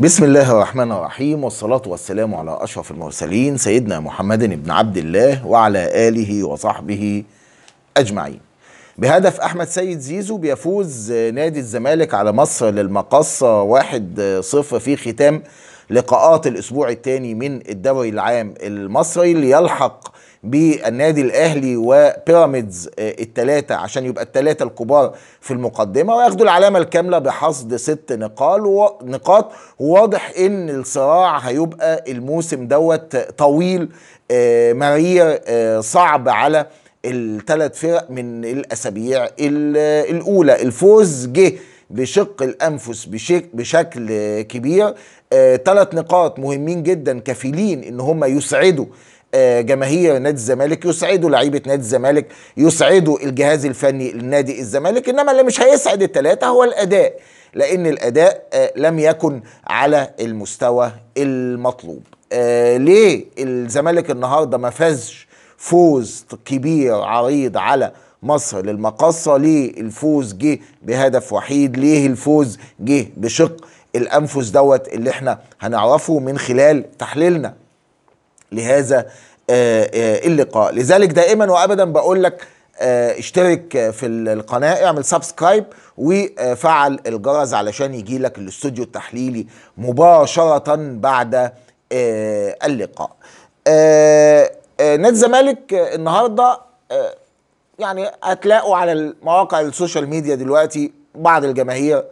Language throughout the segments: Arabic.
بسم الله الرحمن الرحيم والصلاة والسلام على أشرف المرسلين سيدنا محمد بن عبد الله وعلى آله وصحبه أجمعين بهدف أحمد سيد زيزو بيفوز نادي الزمالك على مصر للمقصة 1-0 في ختام لقاءات الأسبوع الثاني من الدوري العام المصري ليلحق بالنادي الاهلي وبيراميدز آه، الثلاثه عشان يبقى الثلاثه الكبار في المقدمه وياخدوا العلامه الكامله بحصد ست نقاط نقاط وواضح ان الصراع هيبقى الموسم دوت طويل آه، مرير آه، صعب على الثلاث فرق من الاسابيع الاولى الفوز جه بشق الانفس بشكل كبير ثلاث نقاط مهمين جدا كفيلين ان هم يسعدوا آه، جماهير نادي الزمالك يسعدوا لعيبه نادي الزمالك يسعدوا الجهاز الفني لنادي الزمالك انما اللي مش هيسعد الثلاثه هو الاداء لان الاداء آه، لم يكن على المستوى المطلوب آه، ليه الزمالك النهارده ما فازش فوز كبير عريض على مصر للمقاصه ليه الفوز جه بهدف وحيد ليه الفوز جه بشق الانفس دوت اللي احنا هنعرفه من خلال تحليلنا لهذا آه، آه، اللقاء لذلك دائما وابدا بقول لك آه، اشترك في القناة اعمل سبسكرايب وفعل الجرس علشان يجي لك الاستوديو التحليلي مباشرة بعد اللقاء نادي الزمالك النهاردة يعني هتلاقوا على المواقع السوشيال ميديا دلوقتي بعض الجماهير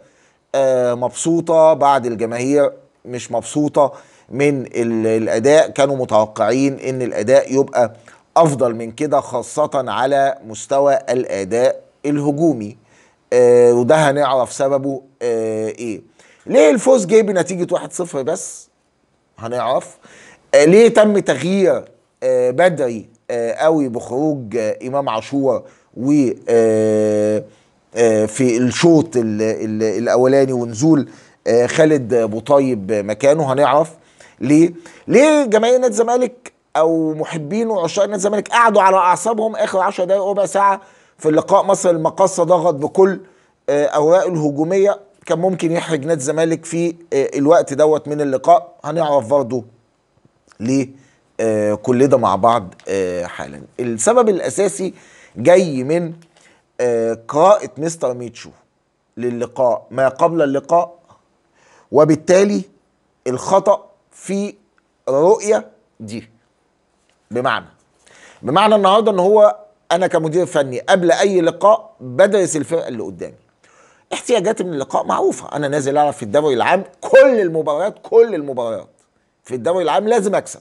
مبسوطة بعض الجماهير مش مبسوطة من الاداء كانوا متوقعين ان الاداء يبقى افضل من كده خاصه على مستوى الاداء الهجومي آه وده هنعرف سببه آه ايه ليه الفوز جه بنتيجه 1-0 بس هنعرف آه ليه تم تغيير آه بدري آه قوي بخروج آه امام عاشور و آه, آه، في الشوط الاولاني ونزول آه، خالد بوطيب مكانه هنعرف ليه؟ ليه جماهير نادي الزمالك او محبين وعشاق نادي الزمالك قعدوا على اعصابهم اخر 10 دقائق ربع ساعه في اللقاء مصر المقاصه ضغط بكل اوراقه الهجوميه كان ممكن يحرج نادي الزمالك في آه، الوقت دوت من اللقاء هنعرف برضه ليه آه، كل ده مع بعض آه، حالا السبب الاساسي جاي من قراءه مستر ميتشو للقاء ما قبل اللقاء وبالتالي الخطأ في الرؤيه دي بمعنى بمعنى النهارده ان هو انا كمدير فني قبل اي لقاء بدرس الفرقه اللي قدامي احتياجاتي من اللقاء معروفه انا نازل العب في الدوري العام كل المباريات كل المباريات في الدوري العام لازم اكسب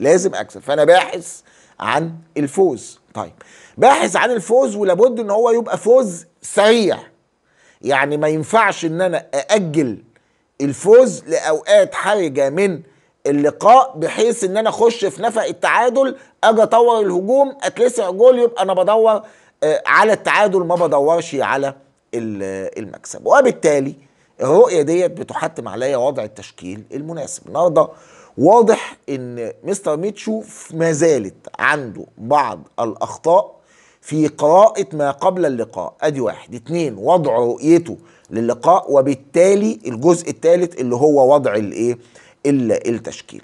لازم اكسب فانا باحث عن الفوز طيب باحث عن الفوز ولابد ان هو يبقى فوز سريع يعني ما ينفعش ان انا ااجل الفوز لاوقات حرجه من اللقاء بحيث ان انا اخش في نفق التعادل اجي اطور الهجوم اتلسع جول يبقى انا بدور آه، على التعادل ما بدورش على المكسب وبالتالي الرؤيه ديت بتحتم عليا وضع التشكيل المناسب النهارده واضح ان مستر ميتشو ما زالت عنده بعض الاخطاء في قراءة ما قبل اللقاء ادي واحد اتنين وضع رؤيته للقاء وبالتالي الجزء الثالث اللي هو وضع الايه التشكيل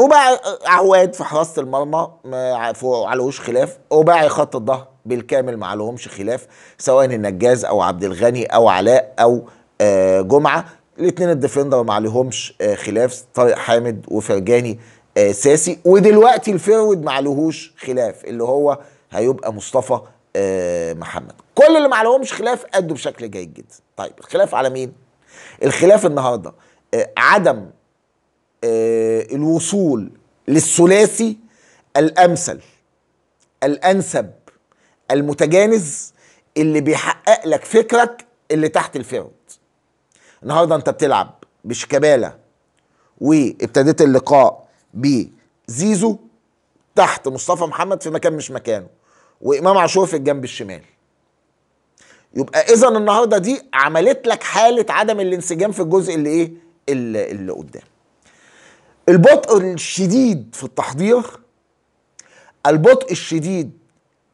وباع عواد في حراسه المرمى ما عليهوش خلاف وباع خط الظهر بالكامل ما عليهمش خلاف سواء النجاز او عبد الغني او علاء او آه، جمعه الاثنين الديفندر ما عليهمش آه، خلاف طارق حامد وفرجاني آه، ساسي ودلوقتي الفرود ما عليهوش خلاف اللي هو هيبقى مصطفى آه، محمد كل اللي ما عليهمش خلاف ادوا بشكل جيد جدا طيب الخلاف على مين الخلاف النهارده آه، عدم آه، الوصول للثلاثي الامثل الانسب المتجانس اللي بيحقق لك فكرك اللي تحت الفرد النهارده انت بتلعب بشيكابالا وابتديت اللقاء بزيزو تحت مصطفى محمد في مكان مش مكانه وامام عاشور في الجنب الشمال يبقى اذا النهارده دي عملت لك حاله عدم الانسجام في الجزء اللي ايه اللي, اللي قدام البطء الشديد في التحضير البطء الشديد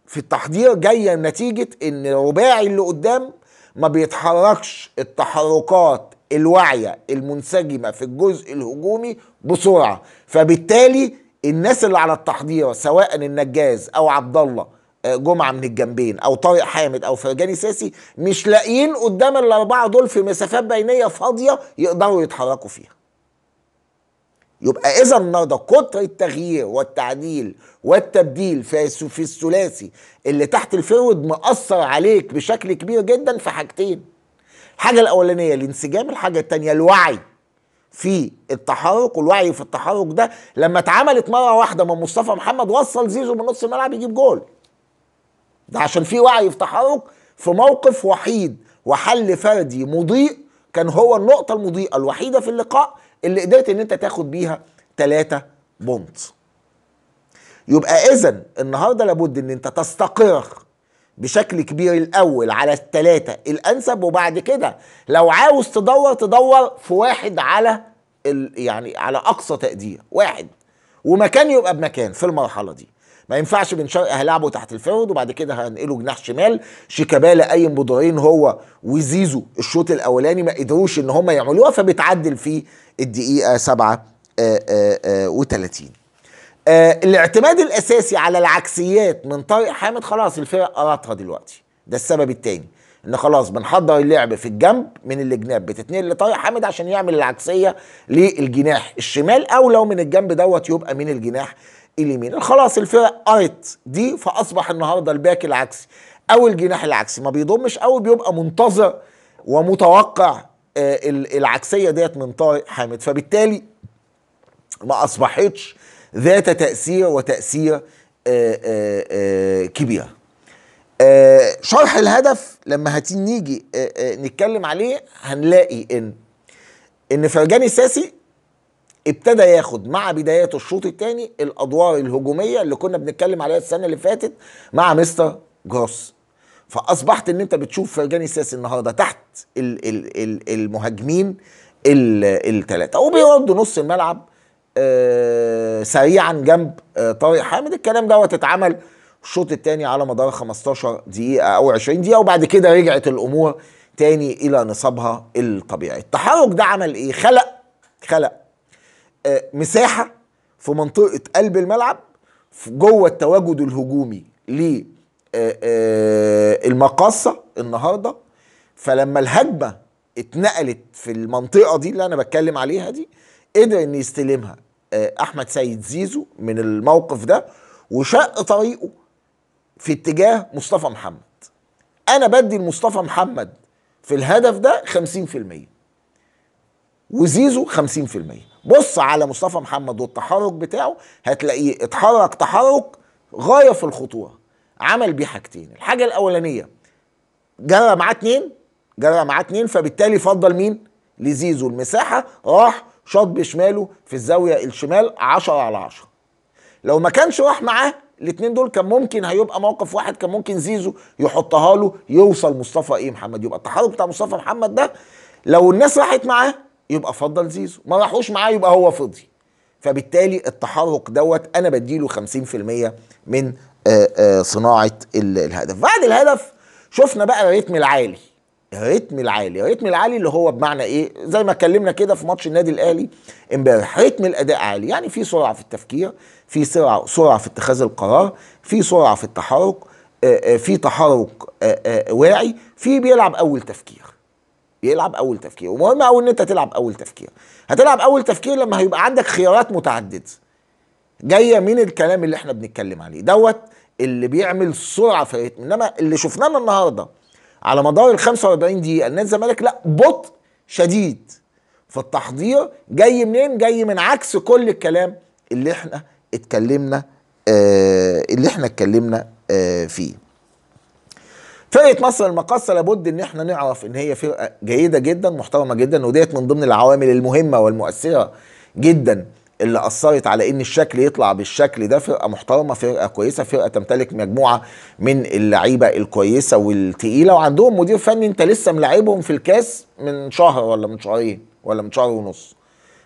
في التحضير جايه نتيجه ان الرباعي اللي قدام ما بيتحركش التحركات الواعيه المنسجمه في الجزء الهجومي بسرعه فبالتالي الناس اللي على التحضير سواء النجاز او عبد الله جمعه من الجنبين او طارق حامد او فرجاني ساسي مش لاقيين قدام الاربعه دول في مسافات بينيه فاضيه يقدروا يتحركوا فيها. يبقى اذا النهارده كتر التغيير والتعديل والتبديل في الثلاثي اللي تحت الفرود مأثر عليك بشكل كبير جدا في حاجتين. الحاجه الاولانيه الانسجام، الحاجه الثانيه الوعي في التحرك والوعي في التحرك ده لما اتعملت مره واحده من مصطفى محمد وصل زيزو من نص الملعب يجيب جول. ده عشان في وعي في تحرك في موقف وحيد وحل فردي مضيء كان هو النقطة المضيئة الوحيدة في اللقاء اللي قدرت ان انت تاخد بيها تلاتة بونت يبقى اذا النهاردة لابد ان انت تستقر بشكل كبير الاول على التلاتة الانسب وبعد كده لو عاوز تدور تدور في واحد على ال يعني على اقصى تقدير واحد ومكان يبقى بمكان في المرحلة دي ما ينفعش بن شرقي هلعبه تحت الفرد وبعد كده هنقله جناح شمال شيكابالا قايم بدورين هو وزيزو الشوط الاولاني ما قدروش ان هم يعملوها فبتعدل في الدقيقه 37 آه، آه، آه، الاعتماد الاساسي على العكسيات من طارق حامد خلاص الفرق قراتها دلوقتي ده السبب الثاني ان خلاص بنحضر اللعب في الجنب من الجناب بتتنقل لطارق حامد عشان يعمل العكسيه للجناح الشمال او لو من الجنب دوت يبقى من الجناح اليمين خلاص الفرق قرت دي فاصبح النهارده الباك العكسي او الجناح العكسي ما بيضمش قوي بيبقى منتظر ومتوقع آه، العكسيه ديت من طارق حامد فبالتالي ما اصبحتش ذات تاثير وتاثير آه، آه، كبير شرح الهدف لما هتيجي نيجي نتكلم عليه هنلاقي ان ان فرجاني ساسي ابتدى ياخد مع بداية الشوط الثاني الأدوار الهجومية اللي كنا بنتكلم عليها السنة اللي فاتت مع مستر جروس فأصبحت إن أنت بتشوف فرجاني ساسي النهاردة تحت الـ الـ الـ المهاجمين الثلاثة وبيرد نص الملعب آه، سريعا جنب آه، طارق حامد الكلام دوت اتعمل الشوط الثاني على مدار 15 دقيقة أو 20 دقيقة وبعد كده رجعت الأمور تاني إلى نصابها الطبيعي التحرك ده عمل إيه خلق خلق آه، مساحه في منطقه قلب الملعب جوه التواجد الهجومي للمقاصه آه، آه، النهارده فلما الهجمه اتنقلت في المنطقه دي اللي انا بتكلم عليها دي قدر ان يستلمها احمد سيد زيزو من الموقف ده وشق طريقه في اتجاه مصطفى محمد انا بدي لمصطفى محمد في الهدف ده 50% وزيزو 50% بص على مصطفى محمد والتحرك بتاعه هتلاقيه اتحرك تحرك غايه في الخطوره عمل بيه حاجتين الحاجه الاولانيه جرى معاه اتنين جرى معاه اتنين فبالتالي فضل مين لزيزو المساحه راح شاط بشماله في الزاويه الشمال 10 على 10 لو ما كانش راح معاه الاثنين دول كان ممكن هيبقى موقف واحد كان ممكن زيزو يحطها له يوصل مصطفى ايه محمد يبقى التحرك بتاع مصطفى محمد ده لو الناس راحت معاه يبقى فضل زيزو ما راحوش معاه يبقى هو فضي فبالتالي التحرك دوت انا بديله 50% من آه، آه، صناعه الهدف بعد الهدف شفنا بقى الريتم العالي الريتم العالي الريتم العالي اللي هو بمعنى ايه زي ما اتكلمنا كده في ماتش النادي الاهلي امبارح ريتم الاداء عالي يعني في سرعه في التفكير في سرعه سرعه في اتخاذ القرار في سرعه في التحرك آه، في تحرك واعي في بيلعب اول تفكير يلعب اول تفكير ومهم قوي ان انت تلعب اول تفكير هتلعب اول تفكير لما هيبقى عندك خيارات متعدده جايه من الكلام اللي احنا بنتكلم عليه دوت اللي بيعمل سرعه في الريتم انما اللي شفناه النهارده على مدار ال 45 دقيقه النادي الزمالك لا بطء شديد في التحضير جاي منين جاي من عكس كل الكلام اللي احنا اتكلمنا آه اللي احنا اتكلمنا آه فيه فرقه مصر المقاصه لابد ان احنا نعرف ان هي فرقه جيده جدا محترمه جدا وديت من ضمن العوامل المهمه والمؤثره جدا اللي اثرت على ان الشكل يطلع بالشكل ده فرقه محترمه فرقه كويسه فرقه تمتلك مجموعه من اللعيبه الكويسه والتقيله وعندهم مدير فني انت لسه ملاعبهم في الكاس من شهر ولا من شهرين ولا من شهر ونص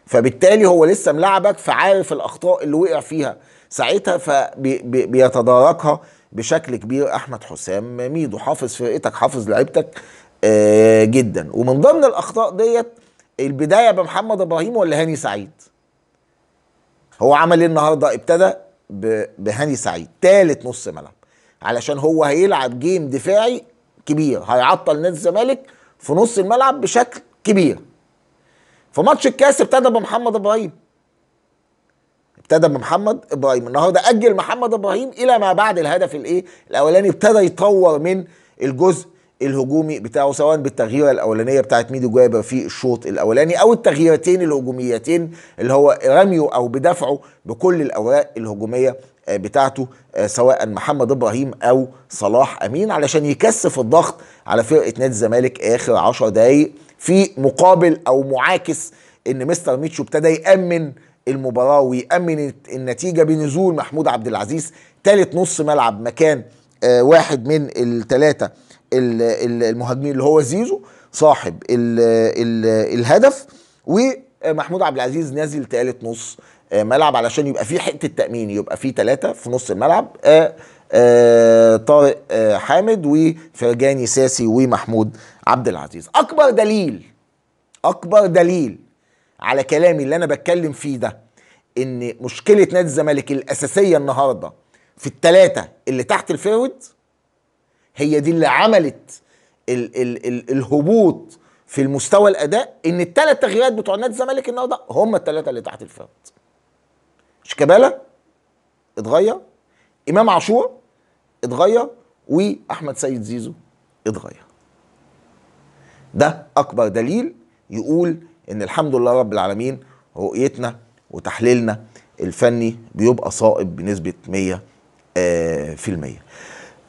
فبالتالي هو لسه ملاعبك فعارف الاخطاء اللي وقع فيها ساعتها فبيتداركها فبي بشكل كبير احمد حسام ميدو حافظ فرقتك حافظ لعبتك آه جدا ومن ضمن الاخطاء ديت البدايه بمحمد ابراهيم ولا هاني سعيد هو عمل ايه النهارده ابتدى بهاني سعيد ثالث نص ملعب علشان هو هيلعب جيم دفاعي كبير هيعطل نادي الزمالك في نص الملعب بشكل كبير فماتش الكاس ابتدى بمحمد ابراهيم ابتدى بمحمد ابراهيم النهارده اجل محمد ابراهيم الى ما بعد الهدف الايه الاولاني ابتدى يطور من الجزء الهجومي بتاعه سواء بالتغييره الاولانيه بتاعت ميدو جابر في الشوط الاولاني او التغييرتين الهجوميتين اللي هو رميه او بدفعه بكل الاوراق الهجوميه آه، بتاعته آه، سواء محمد ابراهيم او صلاح امين علشان يكثف الضغط على فرقه نادي الزمالك اخر 10 دقائق في مقابل او معاكس ان مستر ميتشو ابتدى يامن المباراه ويامن النتيجه بنزول محمود عبد العزيز ثالث نص ملعب مكان آه، واحد من الثلاثه المهاجمين اللي هو زيزو صاحب الـ الـ الهدف ومحمود عبد العزيز نازل ثالث نص آه، ملعب علشان يبقى في حته تامين يبقى في ثلاثه في نص الملعب آه، طارق حامد وفرجاني ساسي ومحمود عبد العزيز اكبر دليل اكبر دليل على كلامي اللي انا بتكلم فيه ده ان مشكله نادي الزمالك الاساسيه النهارده في الثلاثه اللي تحت الفيرود هي دي اللي عملت الـ الـ الـ الهبوط في المستوى الاداء ان الثلاث تغييرات بتوع نادي الزمالك النهارده هم الثلاثه اللي تحت الفيرود شيكابالا اتغير امام عاشور اتغير واحمد سيد زيزو اتغير ده اكبر دليل يقول ان الحمد لله رب العالمين رؤيتنا وتحليلنا الفني بيبقى صائب بنسبه 100% آه،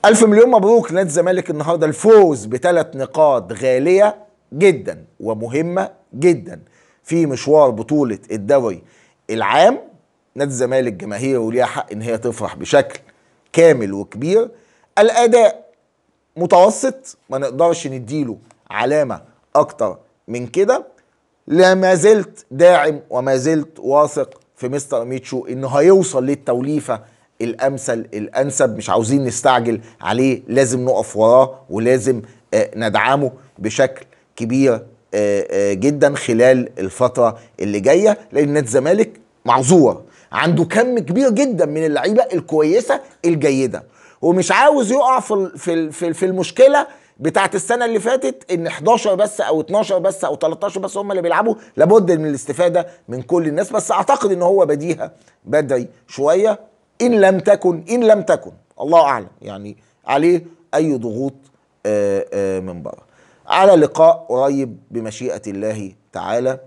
ألف مليون مبروك نادي الزمالك النهارده الفوز بثلاث نقاط غالية جدا ومهمة جدا في مشوار بطولة الدوري العام نادي الزمالك جماهيره وليها حق إن هي تفرح بشكل كامل وكبير الأداء متوسط ما نقدرش نديله علامة أكتر من كده لما زلت داعم وما زلت واثق في مستر ميتشو انه هيوصل للتوليفه الامثل الانسب مش عاوزين نستعجل عليه لازم نقف وراه ولازم آه، ندعمه بشكل كبير آه، آه، جدا خلال الفتره اللي جايه لان نادي الزمالك معذور عنده كم كبير جدا من اللعيبه الكويسه الجيده ومش عاوز يقع في في في المشكله بتاعت السنه اللي فاتت ان 11 بس او 12 بس او 13 بس هم اللي بيلعبوا لابد من الاستفاده من كل الناس بس اعتقد ان هو بديهه بدري شويه ان لم تكن ان لم تكن الله اعلم يعني عليه اي ضغوط آآ آه، آآ آه، من بره على لقاء قريب بمشيئه الله تعالى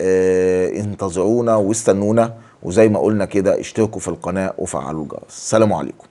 آه، انتظرونا واستنونا وزي ما قلنا كده اشتركوا في القناه وفعلوا الجرس السلام عليكم